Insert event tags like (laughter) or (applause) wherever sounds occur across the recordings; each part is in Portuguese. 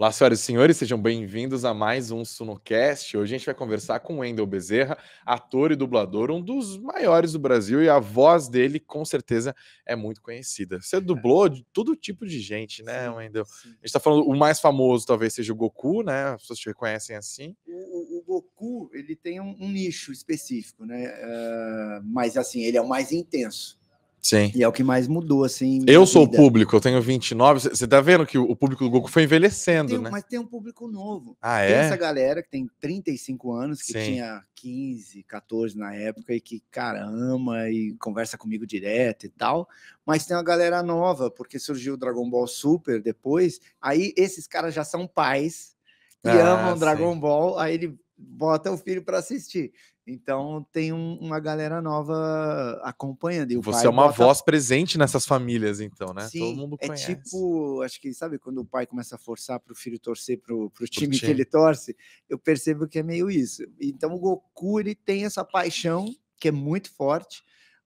Olá, senhoras e senhores, sejam bem-vindos a mais um Sunocast. Hoje a gente vai conversar com Wendel Bezerra, ator e dublador, um dos maiores do Brasil, e a voz dele, com certeza, é muito conhecida. Você é dublou de todo tipo de gente, né, sim, Wendel? Sim. A gente está falando, o mais famoso talvez seja o Goku, né? As pessoas te reconhecem assim. O, o, o Goku, ele tem um, um nicho específico, né? Uh, mas, assim, ele é o mais intenso Sim. E é o que mais mudou, assim. Eu sou vida. o público, eu tenho 29. Você tá vendo que o público do Goku foi envelhecendo, tem, né? Mas tem um público novo. Ah, tem é? essa galera que tem 35 anos, que Sim. tinha 15, 14 na época, e que, caramba, e conversa comigo direto e tal. Mas tem uma galera nova, porque surgiu o Dragon Ball Super depois. Aí esses caras já são pais. E ah, amam sim. Dragon Ball, aí ele bota o filho para assistir. Então tem um, uma galera nova acompanhando. E Você é uma bota... voz presente nessas famílias, então, né? Sim, Todo mundo é conhece. É tipo, acho que sabe quando o pai começa a forçar para o filho torcer para o time, time que ele torce? Eu percebo que é meio isso. Então o Goku ele tem essa paixão que é muito forte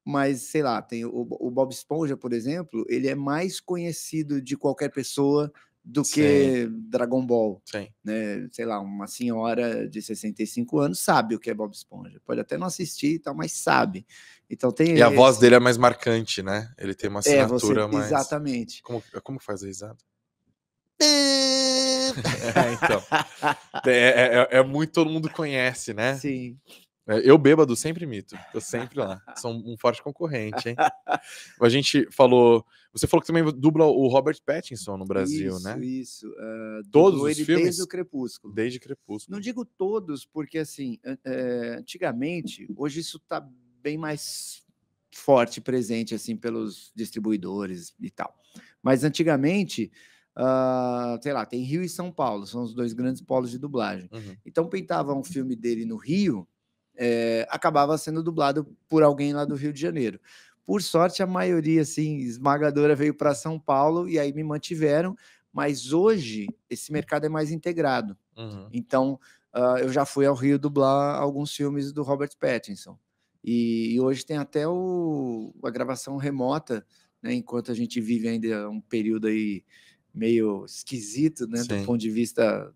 mas sei lá, tem o, o, Bob Esponja, por exemplo, ele é mais conhecido de qualquer pessoa do que Dragon Ball. Sim. Né? Sei lá, uma senhora de 65 anos sabe o que é Bob Esponja. Pode até não assistir e tal, mas sabe. Então tem. E a voz dele é mais marcante, né? Ele tem uma assinatura é, você... mais. Exatamente. Como, como faz a risada? (laughs) é, então. É, é, é, é, muito todo mundo conhece, né? Sim. É, eu bêbado sempre mito, tô sempre lá. (laughs) Sou um forte concorrente, hein? A gente falou. Você falou que também dubla o Robert Pattinson no Brasil, isso, né? Isso, uh, todos os filmes. Desde o Crepúsculo. Desde Crepúsculo. Não digo todos, porque assim, é, antigamente, hoje isso tá bem mais forte, presente assim pelos distribuidores e tal. Mas antigamente Uh, sei lá, tem Rio e São Paulo, são os dois grandes polos de dublagem. Uhum. Então pintava um filme dele no Rio, é, acabava sendo dublado por alguém lá do Rio de Janeiro. Por sorte, a maioria, assim, esmagadora veio para São Paulo e aí me mantiveram, mas hoje esse mercado é mais integrado. Uhum. Então, uh, eu já fui ao Rio dublar alguns filmes do Robert Pattinson. E, e hoje tem até o, a gravação remota, né, enquanto a gente vive ainda um período aí meio esquisito, né, do ponto de vista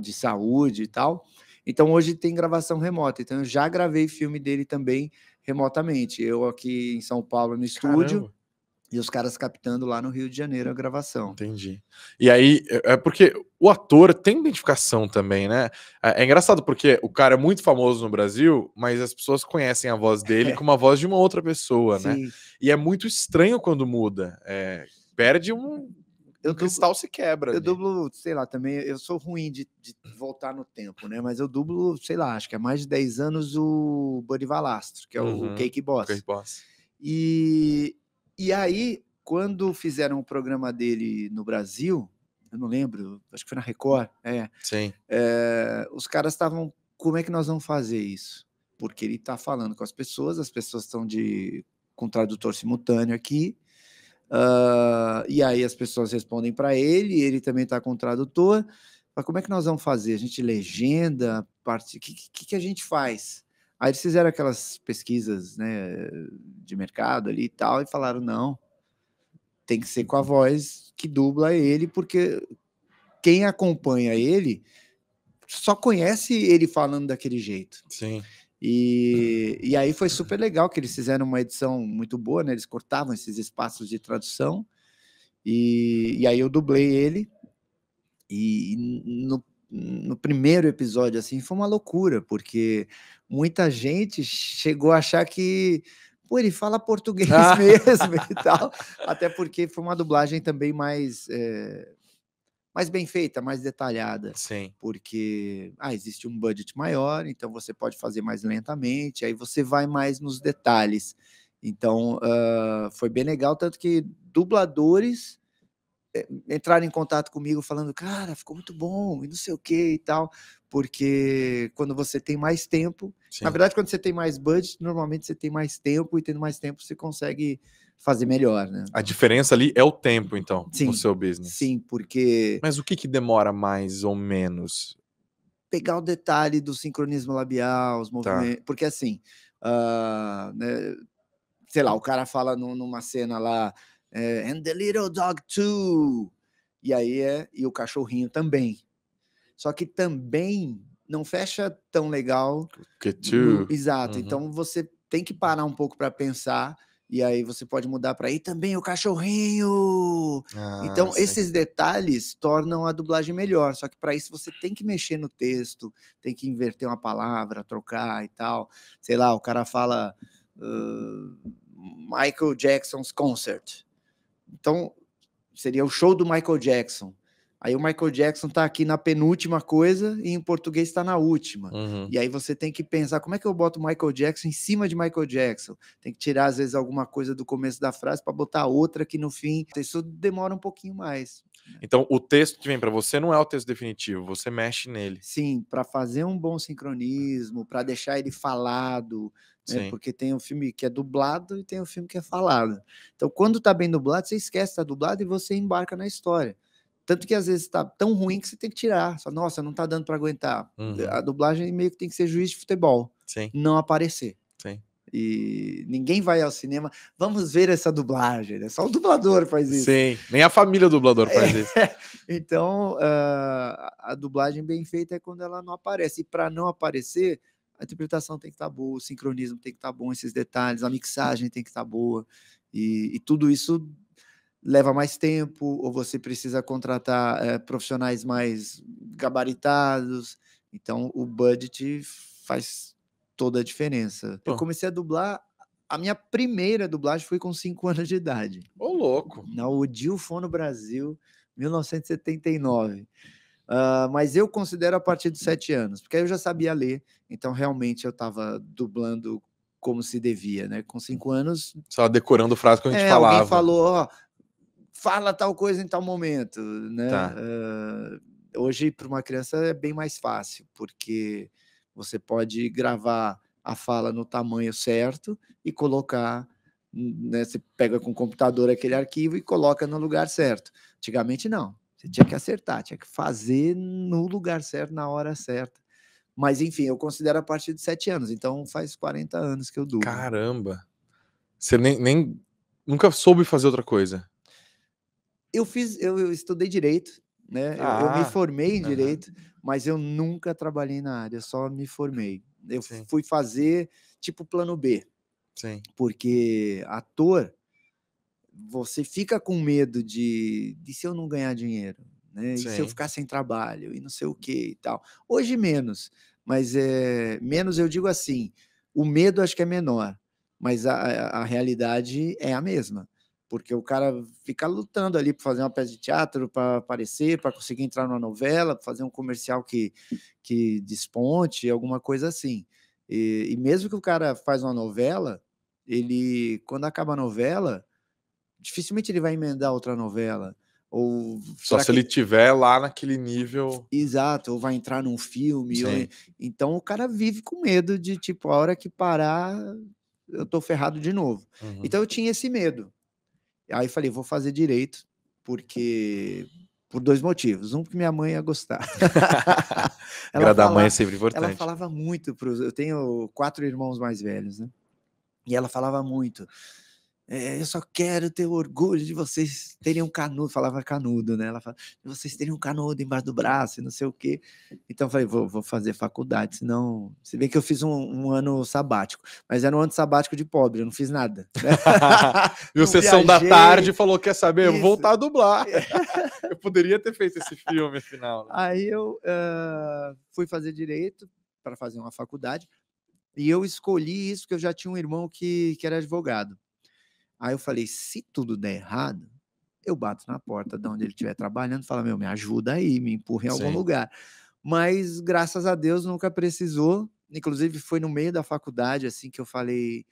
de saúde e tal. Então hoje tem gravação remota. Então eu já gravei filme dele também remotamente. Eu aqui em São Paulo no estúdio. Caramba. E os caras captando lá no Rio de Janeiro a gravação. Entendi. E aí, é, é porque o ator tem identificação também, né? É, é engraçado porque o cara é muito famoso no Brasil, mas as pessoas conhecem a voz dele é. como a voz de uma outra pessoa, né? Sim. né? E é muito estranho quando muda. É, perde um eu o cristal dublo, se quebra. Eu ali. dublo, sei lá, também. Eu sou ruim de, de, voltar no tempo, né? Mas eu dublo, sei lá, acho que há mais de 10 anos o Buddy Valastro, que é uhum, o Cake Boss. Cake Boss. E, e aí, quando fizeram o programa dele no Brasil, eu não lembro, acho que foi na Record, é. Sim. É, os caras estavam. Como é que nós vamos fazer isso? Porque ele está falando com as pessoas, as pessoas estão de com tradutor simultâneo aqui Uh, e aí as pessoas respondem para ele, ele também está com o tradutor. Mas como é que nós vamos fazer? A gente legenda? Parte... O que, que, que a gente faz? Aí eles fizeram aquelas pesquisas né, de mercado ali e tal, e falaram: não, tem que ser com a voz que dubla ele, porque quem acompanha ele só conhece ele falando daquele jeito. Sim. E, e aí foi super legal que eles fizeram uma edição muito boa, né? Eles cortavam esses espaços de tradução. E, e aí eu dublei ele. E, no, no primeiro episódio, assim, foi uma loucura, porque muita gente chegou a achar que pô, ele fala português ah. (laughs) mesmo e tal. Até porque foi uma dublagem também mais. É, mais bem feita, mais detalhada. Sim. Porque ah, existe um budget maior, então você pode fazer mais lentamente, aí você vai mais nos detalhes. Então uh, foi bem legal, tanto que dubladores eh, entraram em contato comigo falando, cara, ficou muito bom, e não sei o que e tal, porque quando você tem mais tempo, Sim. na verdade, quando você tem mais budget, normalmente você tem mais tempo, e tendo mais tempo você consegue fazer melhor, né? A diferença ali é o tempo, então, sim, no seu business. Sim, porque. Mas o que, que demora mais ou menos? Pegar o detalhe do sincronismo labial, os movimentos. Tá. Porque assim, uh, né, sei lá, o cara fala no, numa cena lá, é, and the little dog too. E aí é, e o cachorrinho também. Só que também não fecha tão legal. Que too. Exato. Uhum. Então você tem que parar um pouco para pensar e aí você pode mudar para aí também o cachorrinho. Então, ah, então esses detalhes tornam a dublagem melhor. Só que para isso você tem que mexer no texto, tem que inverter uma palavra, trocar e tal. Sei lá, o cara fala uh, Michael Jackson's concert. Então seria o show do Michael Jackson. Aí o Michael Jackson tá aqui na penúltima coisa e em português está na última. Uhum. E aí você tem que pensar como é que eu boto Michael Jackson em cima de Michael Jackson. Tem que tirar às vezes alguma coisa do começo da frase para botar outra aqui no fim. Isso demora um pouquinho mais. Né? Então o texto que vem para você não é o texto definitivo, você mexe nele. Sim, para fazer um bom sincronismo, para deixar ele falado, né? Porque tem um filme que é dublado e tem um filme que é falado. Então quando está bem dublado, você esquece que tá dublado e você embarca na história. Tanto que às vezes está tão ruim que você tem que tirar. Só, nossa, não está dando para aguentar. Uhum. A dublagem meio que tem que ser juiz de futebol. Sim. Não aparecer. Sim. E ninguém vai ao cinema. Vamos ver essa dublagem. Né? Só o dublador faz isso. Sim, nem a família dublador faz é. isso. (laughs) então, uh, a dublagem bem feita é quando ela não aparece. E para não aparecer, a interpretação tem que estar tá boa, o sincronismo tem que estar tá bom, esses detalhes, a mixagem tem que estar tá boa. E, e tudo isso leva mais tempo, ou você precisa contratar é, profissionais mais gabaritados. Então, o budget faz toda a diferença. Pô. Eu comecei a dublar. A minha primeira dublagem foi com 5 (laughs) anos de idade. Ô, louco! Na foi no Brasil, 1979. Uh, ah, mas eu considero a partir dos 7 anos, porque aí eu já sabia ler, então realmente eu estava dublando como se devia, né? Com cinco anos. Só decorando frase que a gente é, falava. Alguém falou, ó, oh, fala tal coisa em tal momento, né? Tá. Uh, hoje, para uma criança, é bem mais fácil, porque você pode gravar a fala no tamanho certo e colocar. Né, você pega com o computador aquele arquivo e coloca no lugar certo. Antigamente, não. Você tinha que acertar, tinha que fazer no lugar certo, na hora certa. Mas, enfim, eu considero a partir de sete anos, então faz 40 anos que eu dou. Caramba! Você nem, nem nunca soube fazer outra coisa? eu fiz, eu, eu estudei direito, né? Ah, eu, eu, me ah, formei em uh -huh. direito, mas eu nunca trabalhei na área, só me formei. Eu Sim. fui fazer tipo plano B. Sim. Porque ator, você fica com medo de, de se eu não ganhar dinheiro, né? E se eu ficar sem trabalho e não sei o que e tal. Hoje menos, mas é menos eu digo assim, o medo acho que é menor, mas a, a realidade é a mesma porque o cara fica lutando ali para fazer uma peça de teatro, para aparecer, para conseguir entrar numa novela, para fazer um comercial que, que desponte, alguma coisa assim. E, e, mesmo que o cara faz uma novela, ele quando acaba a novela, dificilmente ele vai emendar outra novela. Ou só se que... ele tiver lá naquele nível. Exato, ou vai entrar num filme. Ou... Então o cara vive com medo de tipo a hora que parar eu tô ferrado de novo. Uhum. Então eu tinha esse medo. Aí falei, vou fazer direito, porque por dois motivos. Um, porque minha mãe ia gostar. (laughs) Agradar a mãe é sempre importante. Ela falava muito para os. Eu tenho quatro irmãos mais velhos, né? E ela falava muito é, eu só quero ter orgulho de vocês terem um canudo, falava canudo, né? Ela falava, vocês terem um canudo embaixo do braço e não sei o quê. Então eu falei, vou, vou fazer faculdade, senão. Se bem que eu fiz um, um, ano sabático, mas era um ano sabático de pobre, eu não fiz nada. Né? (laughs) E o sessão viajei. da tarde falou: quer saber? Isso. Vou voltar a dublar. É. (laughs) eu poderia ter feito esse filme final. Né? Aí eu uh, fui fazer direito para fazer uma faculdade, e eu escolhi isso porque eu já tinha um irmão que, que era advogado. Aí eu falei: se tudo der errado, eu bato na porta de onde ele estiver trabalhando e falo: meu, me ajuda aí, me empurra em algum Sim. lugar. Mas graças a Deus nunca precisou. Inclusive, foi no meio da faculdade assim que eu falei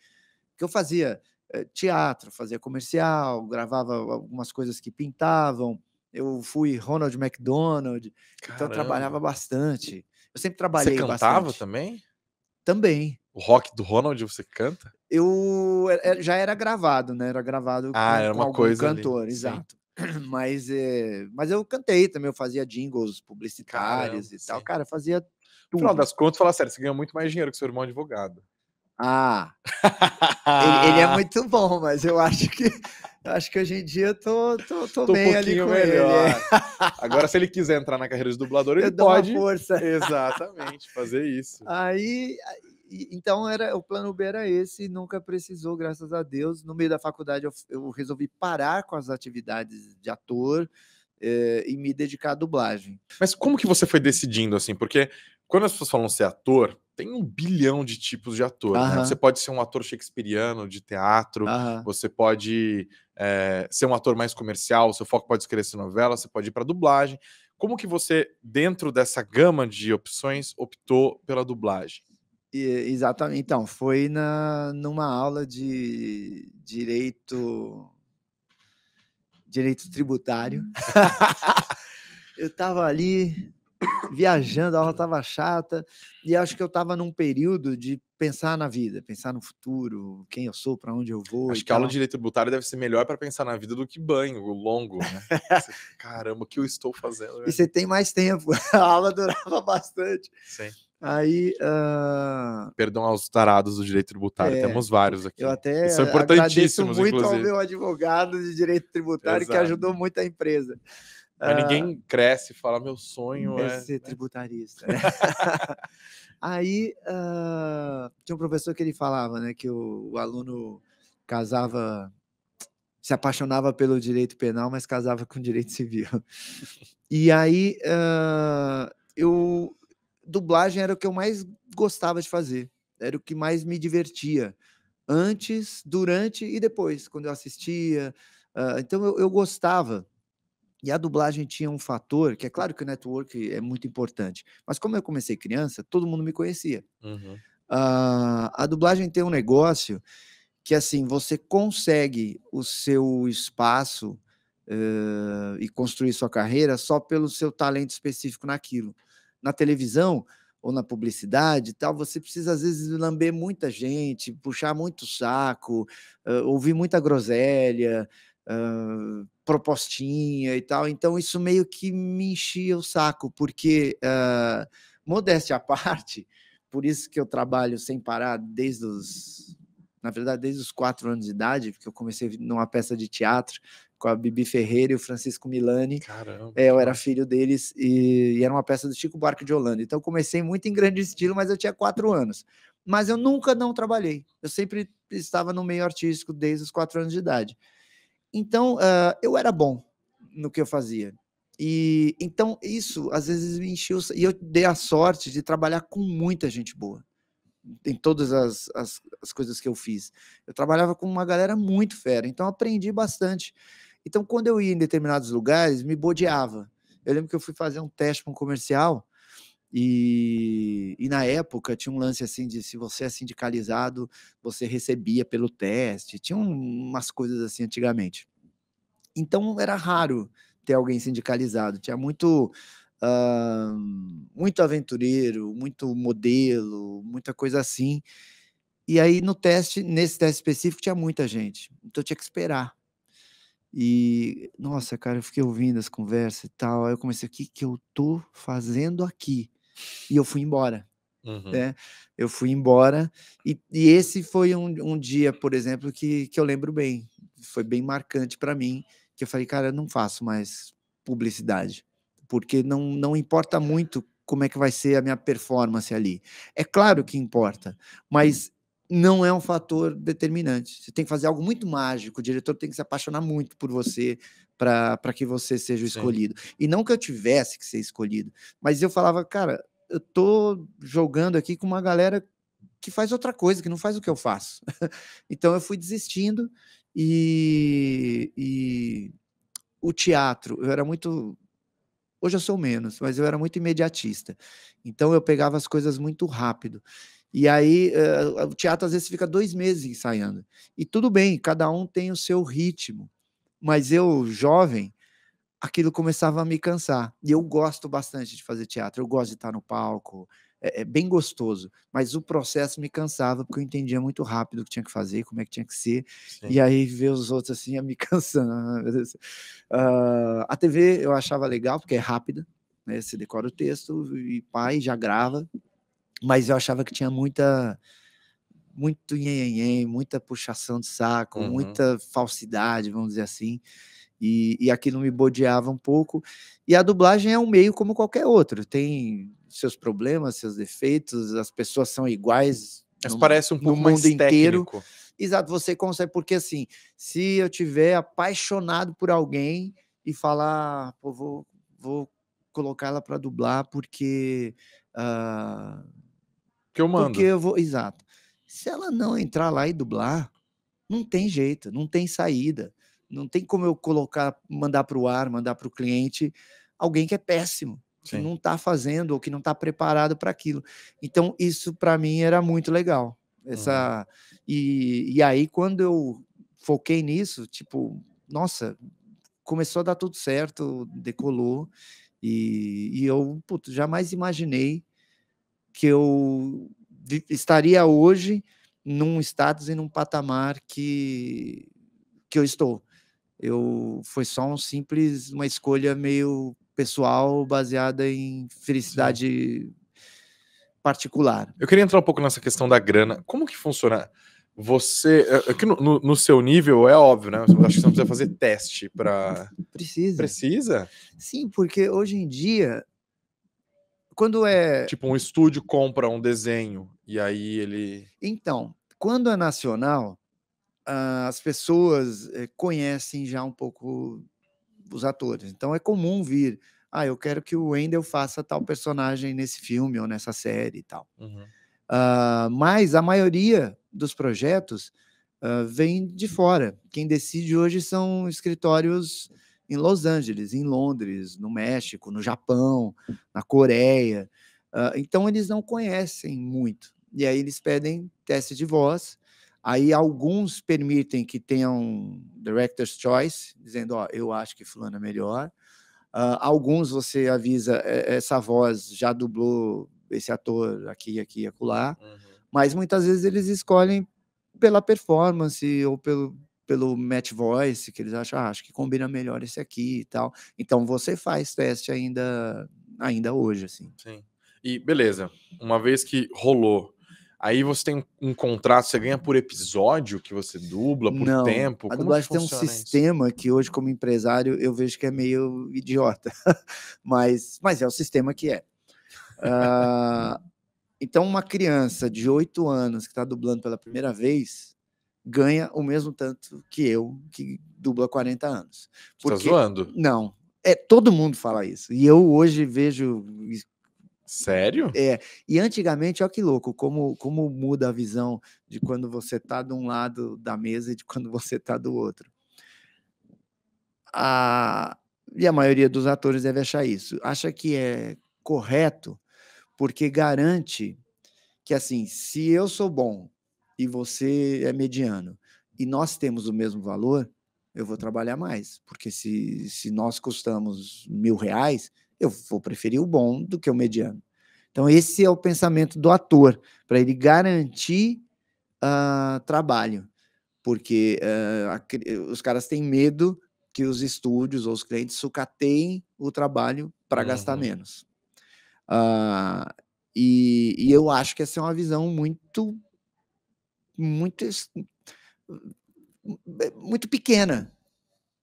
que eu fazia eh, teatro, fazia comercial, gravava algumas coisas que pintavam. Eu fui Ronald McDonald, Caramba. então eu trabalhava bastante. Eu sempre trabalhei Você cantava bastante. também? Também. O rock do Ronald você canta? Eu é, é, já era gravado, né? Era gravado ah, com, era uma com coisa cantor, ali. exato. Sim. (clears throat) Mas, é, mas eu cantei também, eu fazia jingles publicitários Caramba, e tal. Sim. Cara, fazia tudo. No final das contas, falar sério, você ganha muito mais dinheiro que seu irmão advogado. Ah, ele, ele, é muito bom, mas eu acho que eu acho que hoje em dia eu tô, tô, tô, tô bem um ali com melhor. ele. (laughs) Agora, se ele quiser entrar na carreira de dublador, eu ele pode. Força. (laughs) Exatamente, fazer isso. Aí, e, então era o plano B era esse, nunca precisou, graças a Deus. No meio da faculdade eu, eu resolvi parar com as atividades de ator eh, e me dedicar à dublagem. Mas como que você foi decidindo assim? Porque quando as pessoas falam ser ator, tem um bilhão de tipos de ator. Né? Você pode ser um ator shakespeariano de teatro, você pode é, ser um ator mais comercial, seu foco pode ser ser novela, você pode ir para dublagem. Como que você, dentro dessa gama de opções, optou pela dublagem? exatamente. Então, foi na, numa aula de direito direito tributário. Hum. (laughs) eu estava ali viajando, a aula estava chata, e acho que eu estava num período de pensar na vida, pensar no futuro, quem eu sou, para onde eu vou. Acho que tal. a aula de direito tributário deve ser melhor para pensar na vida do que banho, longo, né? (laughs) caramba, o que eu estou fazendo? Velho? E você tem mais tempo. (laughs) A aula durava bastante. Sim. Aí. Uh... Perdão aos tarados do direito tributário, é, temos vários aqui. Eu até são importantíssimos, muito inclusive. ao meu advogado de direito tributário Exato. que ajudou muito a empresa. Mas uh... ninguém cresce e fala: meu sonho é, é ser né? tributarista. Né? (laughs) Aí uh... tinha um professor que ele falava né, que o, o aluno casava se apaixonava pelo direito penal, mas casava com direito civil. (laughs) E aí uh, eu dublagem era o que eu mais gostava de fazer, era o que mais me divertia, antes, durante e depois, quando eu assistia. Uh, então eu, eu gostava. E a dublagem tinha um fator, que é claro que o network é muito importante, mas como eu comecei criança, todo mundo me conhecia. Uhum. Uh, a dublagem tem um negócio que, assim, você consegue o seu espaço uh, e construir sua carreira só pelo seu talento específico naquilo na televisão ou na publicidade e tal, você precisa, às vezes, lamber muita gente, puxar muito saco, uh, ouvir muita groselha, uh, propostinha e tal. Então, isso meio que me enchia o saco, porque, uh, modéstia à parte, por isso que eu trabalho sem parar desde os. Na verdade, desde os quatro anos de idade, porque eu comecei numa peça de teatro com a Bibi Ferreira e o Francisco Milani. Caramba. É, eu era filho deles e, e, era uma peça do Chico Buarque de Holanda. Então comecei muito em grande estilo, mas eu tinha quatro anos. Mas eu nunca não trabalhei. Eu sempre estava no meio artístico desde os quatro anos de idade. Então uh, eu era bom no que eu fazia. E então isso às vezes me encheu. E eu dei a sorte de trabalhar com muita gente boa em todas as, as, as, coisas que eu fiz. Eu trabalhava com uma galera muito fera, então aprendi bastante. Então, quando eu ia em determinados lugares, me bodeava. Eu lembro que eu fui fazer um teste para um comercial e, e, na época tinha um lance assim de se você é sindicalizado, você recebia pelo teste. Tinha umas coisas assim antigamente. Então era raro ter alguém sindicalizado. Tinha muito uh, muito aventureiro, muito modelo, muita coisa assim. E aí no teste, nesse teste específico, tinha muita gente. Então eu tinha que esperar. E, nossa, cara, eu fiquei ouvindo as conversas e tal. Aí eu comecei, o que, que eu tô fazendo aqui? E eu fui embora. Uhum. Né? Eu fui embora. E, e esse foi um, um, dia, por exemplo, que, que eu lembro bem. Foi bem marcante para mim. Que eu falei, cara, eu não faço mais publicidade. Porque não, não importa muito como é que vai ser a minha performance ali. É claro que importa, uhum. mas não é um fator determinante. Você tem que fazer algo muito mágico, o diretor tem que se apaixonar muito por você para que você seja escolhido. Sim. E não que eu tivesse que ser escolhido, mas eu falava, cara, eu tô jogando aqui com uma galera que faz outra coisa, que não faz o que eu faço. (laughs) então eu fui desistindo e, e o teatro, eu era muito Hoje eu sou menos, mas eu era muito imediatista. Então eu pegava as coisas muito rápido. E aí uh, o teatro às vezes fica dois meses ensaiando. E tudo bem, cada um tem o seu ritmo. Mas eu, jovem, aquilo começava a me cansar. E eu gosto bastante de fazer teatro, eu gosto de estar no palco, é, é, bem gostoso. Mas o processo me cansava, porque eu entendia muito rápido o que tinha que fazer, como é que tinha que ser. Sim. E aí ver os outros assim ia me (laughs) cansando. Uh, a TV eu achava legal, porque é rápida, né? Você decora o texto e pai já grava, mas eu achava que tinha muita muito nhenhenhen, muita puxação de saco, uhum. muita falsidade, vamos dizer assim. E, e aquilo me bodeava um pouco. E a dublagem é um meio como qualquer outro. Tem seus problemas, seus defeitos, as pessoas são iguais. Mas no, parece um pouco mundo técnico. inteiro. Exato, você consegue, porque assim, se eu tiver apaixonado por alguém e falar, ah, vou, vou colocar ela para dublar porque uh, que eu mando. Porque eu vou. Exato. Se ela não entrar lá e dublar, não tem jeito, não tem saída. Não tem como eu colocar, mandar para o ar, mandar para o cliente alguém que é péssimo, Sim. que não está fazendo ou que não está preparado para aquilo. Então, isso para mim era muito legal. Essa uhum. e, e aí, quando eu foquei nisso, tipo, nossa, começou a dar tudo certo, decolou. E, e eu putz, jamais imaginei que eu estaria hoje num status e num patamar que, que eu estou. Eu foi só um simples uma escolha meio pessoal baseada em felicidade Sim. particular. Eu queria entrar um pouco nessa questão da grana. Como que funciona? Você aqui é, é no, no, no seu nível é óbvio, né? acho que você não precisa fazer teste para precisa precisa. Sim, porque hoje em dia quando é. Tipo, um estúdio compra um desenho e aí ele. Então, quando é nacional, ah, as pessoas eh, conhecem já um pouco os atores. Então é comum vir. Ah, eu quero que o Wendel faça tal personagem nesse filme ou nessa série e tal. Uhum. Uh, mas a maioria dos projetos uh, vem de fora. Quem decide hoje são escritórios em Los Angeles, em Londres, no México, no Japão, na Coreia. Uh, então eles não conhecem muito. E aí eles pedem teste de voz. Aí alguns permitem que tenham director's choice, dizendo, ó, oh, eu acho que fulano é melhor. Uh, alguns você avisa, é, essa voz já dublou esse ator aqui, aqui, acolá. Uhum. Mas muitas vezes eles escolhem pela performance ou pelo, pelo Match Voice, que eles acham, ah, acho que combina melhor esse aqui e tal. Então você faz teste ainda, ainda hoje, assim. Sim. E beleza, uma vez que rolou, aí você tem um contrato, você ganha por episódio que você dubla, por Não, tempo? A dublagem tem um isso? sistema que hoje, como empresário, eu vejo que é meio idiota. (laughs) mas, mas é o sistema que é. Uh, então, uma criança de 8 anos que está dublando pela primeira vez, ganha o mesmo tanto que eu, que dubla 40 anos. Porque, Você tá zoando? Não. É, todo mundo fala isso. E eu hoje vejo. Sério? É. E antigamente, olha que louco, como, como muda a visão de quando você tá de um lado da mesa e de quando você tá do outro. A, e a maioria dos atores deve achar isso. Acha que é correto, porque garante que, assim, se eu sou bom e você é mediano, e nós temos o mesmo valor, eu vou trabalhar mais, porque se, se nós custamos mil reais, eu vou preferir o bom do que o mediano. Então, esse é o pensamento do ator, para ele garantir uh, trabalho, porque uh, a, os caras têm medo que os estúdios ou os clientes sucateiem o trabalho para uhum. gastar menos. Uh, e, e eu acho que essa é uma visão muito muito, eh, muito pequena.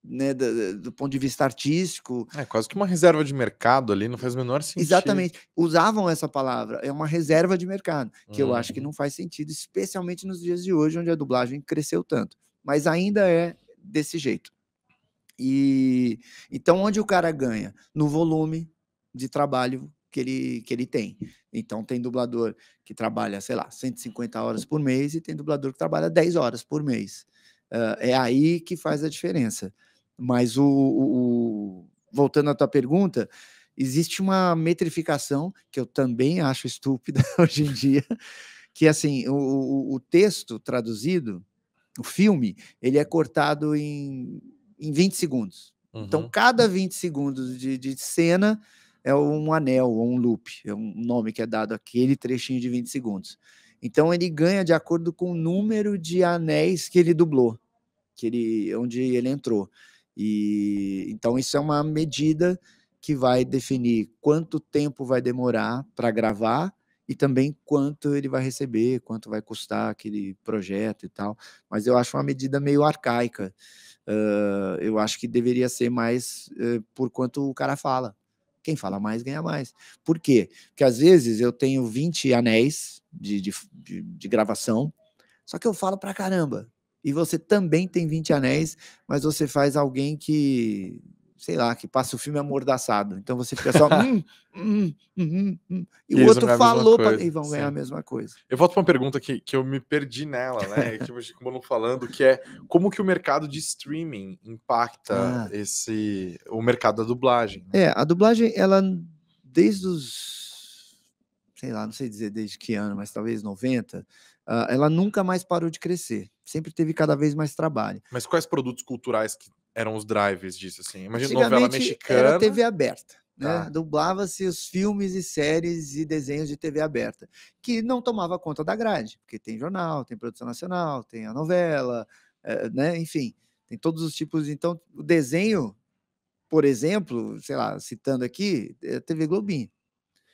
Né, do, do, ponto de vista artístico. É quase que uma reserva de mercado ali, não faz o menor sentido. Exatamente. Usavam essa palavra, é uma reserva de mercado, que hum. eu acho que uhum. não faz sentido, especialmente nos dias de hoje, onde a dublagem cresceu tanto. Mas ainda é desse jeito. E então onde o cara ganha? No volume de trabalho que ele, que ele tem. Então, tem dublador que trabalha, sei lá, 150 horas por mês e tem dublador que trabalha 10 horas por mês. Uh, é aí que faz a diferença. Mas, o, o, o, voltando à tua pergunta, existe uma metrificação que eu também acho estúpida (laughs) hoje em dia, que, assim, o, o texto traduzido, o filme, ele é cortado em, em 20 segundos. Então, uhum. Então, cada 20 segundos de, de cena é um anel ou um loop, é um nome que é dado àquele trechinho de 20 segundos. Então ele ganha de acordo com o número de anéis que ele dublou, que ele, onde ele entrou. E então isso é uma medida que vai definir quanto tempo vai demorar para gravar e também quanto ele vai receber, quanto vai custar aquele projeto e tal. Mas eu acho uma medida meio arcaica. Uh, eu acho que deveria ser mais uh, por quanto o cara fala. Quem fala mais ganha mais. Por quê? Porque às vezes eu tenho 20 anéis de, de, de, de gravação, só que eu falo pra caramba. E você também tem 20 anéis, mas você faz alguém que sei lá, que passa o filme amordaçado. Então você fica só. hum, hum, hum, hum, hum. E o outro é falou pra... e vão Sim. ganhar a mesma coisa. Eu volto para uma pergunta que, que eu me perdi nela, né? (laughs) que eu como não falando, que é como que o mercado de streaming impacta ah. esse o mercado da dublagem. Né? É, a dublagem, ela desde os. sei lá, não sei dizer desde que ano, mas talvez 90, ah, ela nunca mais parou de crescer. Sempre teve cada vez mais trabalho. Mas quais produtos culturais que eram os drives disso, assim. Imagina novela mexicana. Era TV aberta. Né? Tá. Dublava-se os filmes e séries e desenhos de TV aberta, que não tomava conta da grade, porque tem jornal, tem produção nacional, tem a novela, é, né? enfim, tem todos os tipos. Então, o desenho, por exemplo, sei lá, citando aqui, é eh, TV Globinho.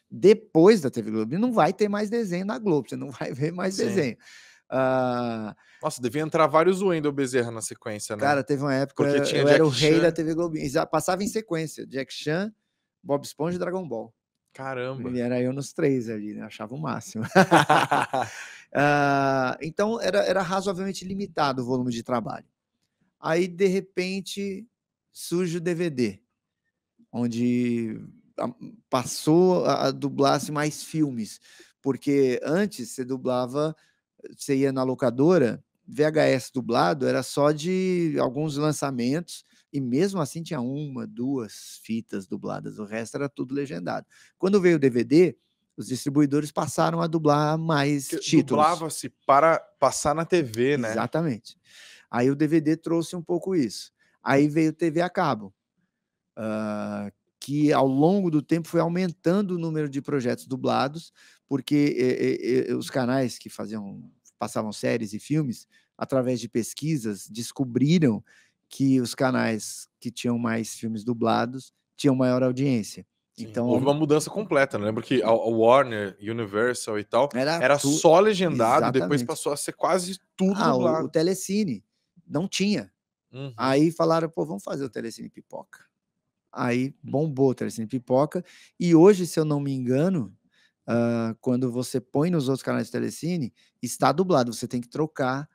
Depois da TV Globinho, não vai ter mais desenho na Globo, você não vai (laughs) ver mais Sim. desenho. Uh... Nossa, devia entrar vários Wendel Bezerra na sequência, né? Cara, teve uma época que eu Jack era o Chan. rei da TV Globinho. Passava em sequência. Jack Chan, Bob Esponja e Dragon Ball. Caramba! E era eu nos três ali, né? Achava o máximo. uh, (laughs) (laughs) então, era, era razoavelmente limitado o volume de trabalho. Aí, de repente, surge o DVD, onde passou a dublar-se mais filmes. Porque antes você dublava você ia na locadora, VHS dublado era só de alguns lançamentos, e mesmo assim tinha uma, duas fitas dubladas, o resto era tudo legendado. Quando veio o DVD, os distribuidores passaram a dublar mais títulos. Dublava-se para passar na TV, né? Exatamente. Aí o DVD trouxe um pouco isso. Aí veio TV a cabo, uh, que ao longo do tempo foi aumentando o número de projetos dublados, porque eh, eh, eh os canais que faziam passavam séries e filmes, através de pesquisas, descobriram que os canais que tinham mais filmes dublados tinham maior audiência. Sim. Então, Houve uma mudança completa, né? Lembro que a Warner, Universal e tal, era, era tu... só legendado, Exatamente. depois passou a ser quase tudo ah, dublado. O, o Telecine não tinha. Uhum. Aí falaram, pô, vamos fazer o Telecine Pipoca. Aí bombou o Telecine Pipoca. E hoje, se eu não me engano, uh, quando você põe nos outros canais de telecine, está dublado, você tem que trocar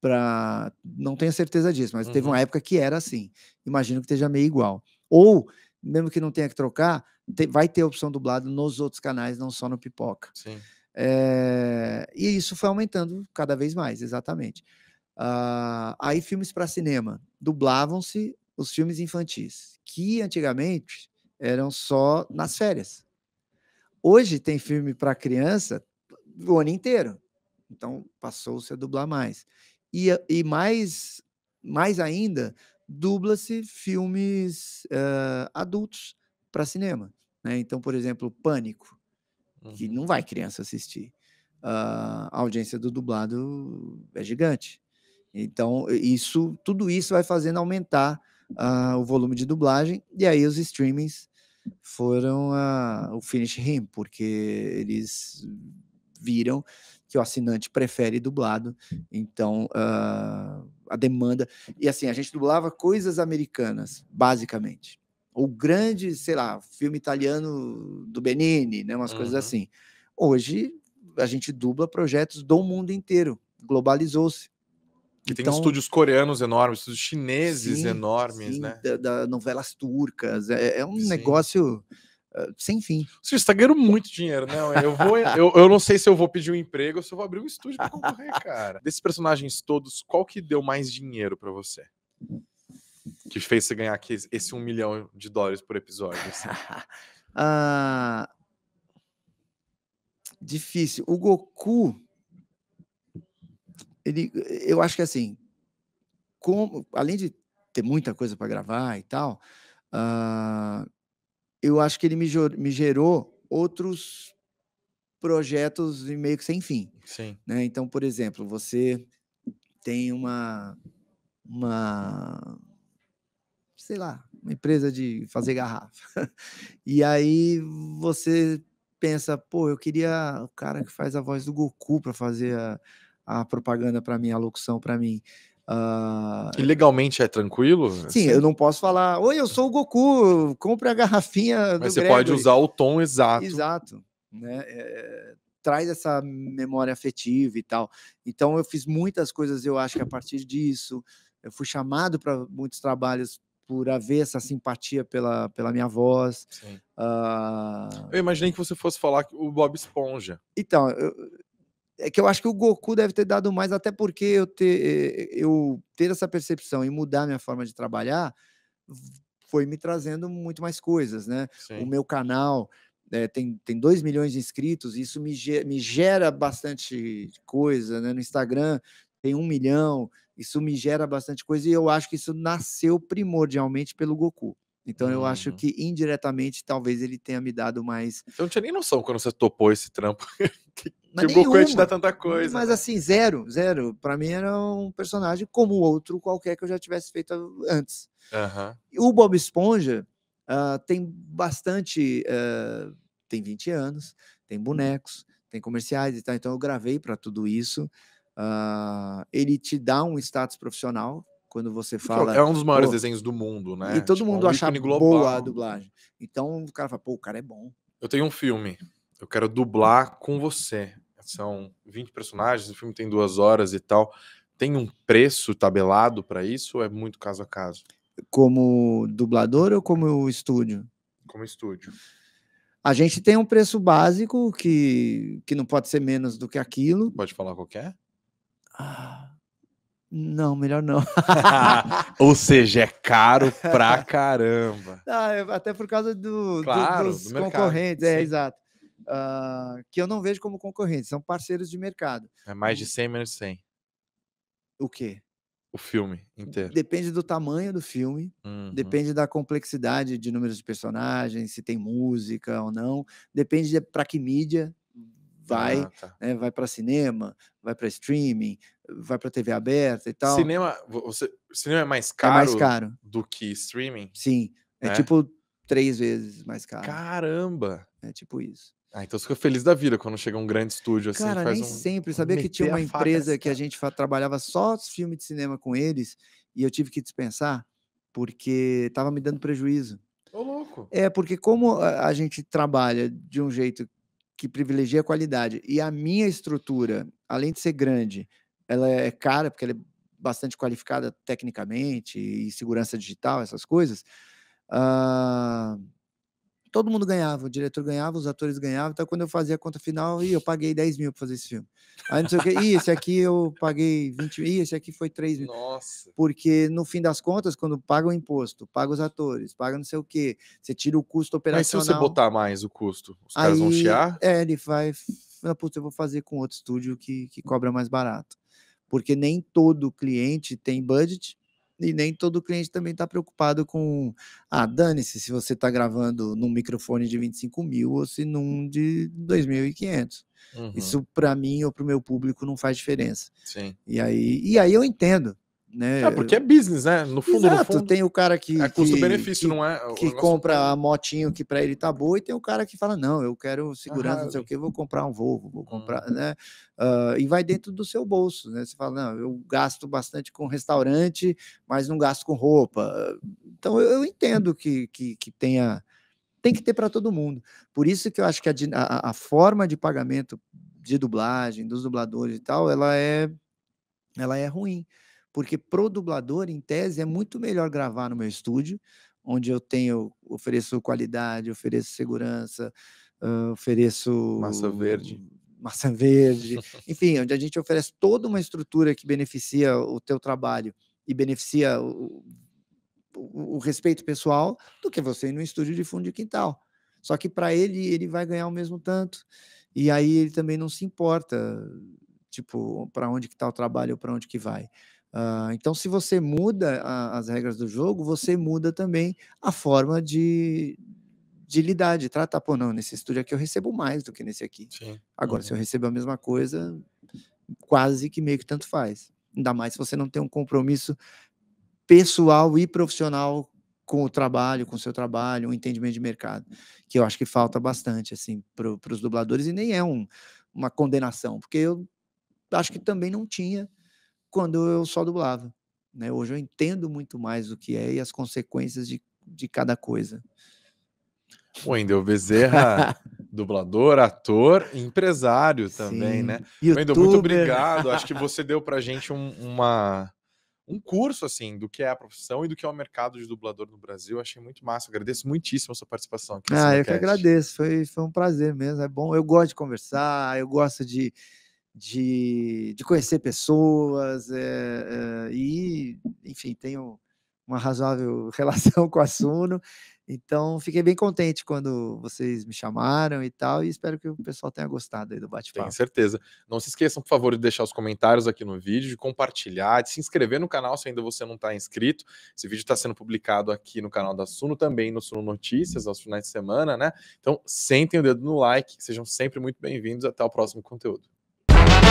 para. Não tenho certeza disso, mas uhum. teve uma uhum. época que era assim. Imagino que esteja meio igual. Ou, mesmo que não tenha que trocar, te... vai ter opção dublado nos outros canais, não só no pipoca. Sim. É... E isso foi aumentando cada vez mais, exatamente. Uh, aí, filmes para cinema. Dublavam-se os filmes infantis, que antigamente eram só nas férias. Hoje tem filme para criança o ano inteiro. Então passou-se a dublar mais. E, e mais, mais ainda, dubla-se filmes uh, adultos para cinema. Né? Então, por exemplo, Pânico, uhum. que não vai criança assistir. Uh, a audiência do dublado é gigante. Então, isso, tudo isso vai fazendo aumentar uh, o volume de dublagem, e aí os streamings foram a, o Finish Him, porque eles viram que o assinante prefere dublado, então uh, a demanda. E assim, a gente dublava coisas americanas, basicamente. o grande, sei lá, filme italiano do Benini, né, umas uhum. coisas assim. Hoje a gente dubla projetos do mundo inteiro, globalizou-se. Que então, tem estúdios coreanos enormes, estúdios chineses sim, enormes, sim, né? Da, da, novelas turcas. É, é, é um sim. negócio uh, sem fim. Você está ganhando muito dinheiro, não? Né, eu, vou, eu, eu não sei se eu vou pedir um emprego ou se eu vou abrir um estúdio para concorrer, cara. Desses personagens todos, qual que deu mais dinheiro para você? Que fez você ganhar aqui esse um milhão de dólares por episódio? Assim? (laughs) Ah, difícil. O Goku ele, eh, eu acho que assim, como, além de ter muita coisa para gravar e tal, uh, eu acho que ele me, me, gerou outros projetos meio que sem fim. Sim. Né? Então, por exemplo, você tem uma, uma, sei lá, uma empresa de fazer garrafa. (laughs) e aí você pensa, pô, eu queria o cara que faz a voz do Goku para fazer a a propaganda para mim, a locução para mim. Uh... E legalmente é tranquilo? Sim, assim? eu não posso falar, oi, eu sou o Goku, compre a garrafinha. Mas você Gregory. pode usar o tom exato. Exato. Né? É... traz essa memória afetiva e tal. Então, eu fiz muitas coisas, eu acho que a partir disso, eu fui chamado para muitos trabalhos por haver essa simpatia pela, pela minha voz. Uh... Eu imaginei que você fosse falar o Bob Esponja. Então, eu, é que eu acho que o Goku deve ter dado mais, até porque eu ter, é, eu ter essa percepção e mudar minha forma de trabalhar foi me trazendo muito mais coisas, né? Sim. O meu canal é, tem, tem 2 milhões de inscritos, e isso me, me gera bastante coisa, né? No Instagram tem um milhão, isso me gera bastante coisa, e eu acho que isso nasceu primordialmente pelo Goku. Então eu acho uhum. que indiretamente talvez ele tenha me dado mais. Eu não tinha nem noção quando você topou esse trampo (laughs) que, mas que nenhuma, o te dá tanta coisa. Mas né? assim, zero, zero. Para mim era um personagem como outro qualquer que eu já tivesse feito antes. Uhum. O Bob Esponja uh, tem bastante. Uh, tem 20 anos, tem bonecos, tem comerciais e tal. Então eu gravei para tudo isso. Uh, ele te dá um status profissional quando você fala. É um dos maiores desenhos do mundo, né? E todo tipo, mundo é um acha boa a dublagem. Então o cara fala, pô, o cara é bom. Eu tenho um filme eu quero dublar com você. São 20 personagens, o filme tem duas horas e tal. Tem um preço tabelado para isso ou é muito caso a caso? Como dublador ou como estúdio? Como estúdio. A gente tem um preço básico que, que não pode ser menos do que aquilo. Pode falar qualquer? É? Ah, não, melhor não. (laughs) Ou seja, é caro pra (laughs) caramba. Ah, é, até por causa do, claro, do dos do mercado, concorrentes, é, sim. é exato uh, que eu não vejo como concorrentes, são parceiros de mercado. É mais de 100 menos 100. O quê? O filme hum, inteiro. Depende do tamanho do filme, uhum. depende da complexidade de números de personagens, se tem música ou não, depende para que mídia vai, ah, tá. né, vai para cinema, vai para streaming, vai para TV aberta e tal. Cinema, você, cinema é mais caro, é mais caro. do que streaming? Sim, é, é tipo três vezes mais caro. Caramba! É tipo isso. Ah, então você fica feliz da vida quando chega um grande estúdio assim. Cara, nem um... sempre. Sabia que tinha uma empresa que a assim, gente trabalhava só filme de cinema com eles e eu tive que dispensar porque tava me dando prejuízo. Ô, louco. É, porque como a gente trabalha de um jeito que privilegia a qualidade e a minha estrutura, além de ser grande, ela é, é cara, porque ela é bastante qualificada tecnicamente e segurança digital, essas coisas. Uh todo mundo ganhava, o diretor ganhava, os atores ganhavam. Então, quando eu fazia a conta final, e eu paguei 10 mil para fazer esse filme. Aí não sei o que, e esse aqui eu paguei 20 mil, e esse aqui foi 3 mil. Nossa. Porque no fim das contas, quando paga o imposto, paga os atores, paga não sei o que, você tira o custo operacional. Mas se você botar mais o custo, os caras aí, vão chiar? É, ele vai. Putz, eu vou fazer com outro estúdio que, que cobra mais barato. Porque nem todo cliente tem budget e nem todo cliente também está preocupado com, ah, dane-se se você está gravando num microfone de 25 mil ou se num de 2.500. Uhum. Isso para mim ou para o meu público não faz diferença. Sim. E aí, e aí eu entendo, né? É, porque é business, né? No fundo, Exato, no fundo, tem o cara que. É custo-benefício, não é? Que compra é. a motinho que para ele tá boa, e tem o cara que fala: não, eu quero segurança, ah, não sei o que, vou comprar um Volvo, vou hum. comprar, hum. né? Uh, e vai dentro do seu bolso, né? Você fala: não, eu gasto bastante com restaurante, mas não gasto com roupa. Então eu, eu entendo que, que, que tenha. Tem que ter para todo mundo. Por isso que eu acho que a, a, a forma de pagamento de dublagem, dos dubladores e tal, ela é, ela é ruim porque pro dublador, em tese, é muito melhor gravar no meu estúdio, onde eu tenho, ofereço qualidade, ofereço segurança, uh, ofereço... Massa verde. Massa verde, (laughs) enfim, onde a gente oferece toda uma estrutura que beneficia o teu trabalho e beneficia o, o, o respeito pessoal do que você ir no estúdio de fundo de quintal. Só que para ele, ele vai ganhar o mesmo tanto. E aí ele também não se importa, tipo, para onde que está o trabalho ou para onde que vai. Uh, então, se você muda a, as regras do jogo, você muda também a forma de, de lidar, de tratar. Pô, não, nesse estúdio aqui eu recebo mais do que nesse aqui. Sim. Agora, uhum. se eu uhum. recebo a mesma coisa, quase que meio que tanto faz. Ainda mais se você não tem um compromisso pessoal e profissional com o trabalho, com o seu trabalho, um entendimento de mercado, que eu acho que falta bastante, assim, para os dubladores, e nem é um, uma condenação, porque eu acho que também não tinha quando eu só dublava. Né? Hoje eu entendo muito mais o que é e as consequências de, de cada coisa. Wendel Bezerra, (laughs) dublador, ator, empresário também, né? Sim. né? YouTuber. Wendel, muito obrigado. Acho que você deu para (laughs) gente um, uma, um curso, assim, do que é a profissão e do que é o mercado de dublador no Brasil. Achei muito massa. Agradeço muitíssimo a sua participação aqui. Ah, eu que agradeço. Foi, foi um prazer mesmo. É bom. Eu gosto de conversar, eu gosto de de, de conhecer pessoas é, é, e, enfim, tenho uma razoável (laughs) relação com o assunto. Então, fiquei bem contente quando vocês me chamaram e tal, e espero que o pessoal tenha gostado do bate-papo. Tenho certeza. Não se esqueçam, por favor, de deixar os comentários aqui no vídeo, de compartilhar, de se inscrever no canal se ainda você não está inscrito. Esse vídeo está sendo publicado aqui no canal da Suno, também no Suno Notícias, aos finais de semana, né? Então, sentem o dedo no like, sejam sempre muito bem-vindos. Até o próximo conteúdo.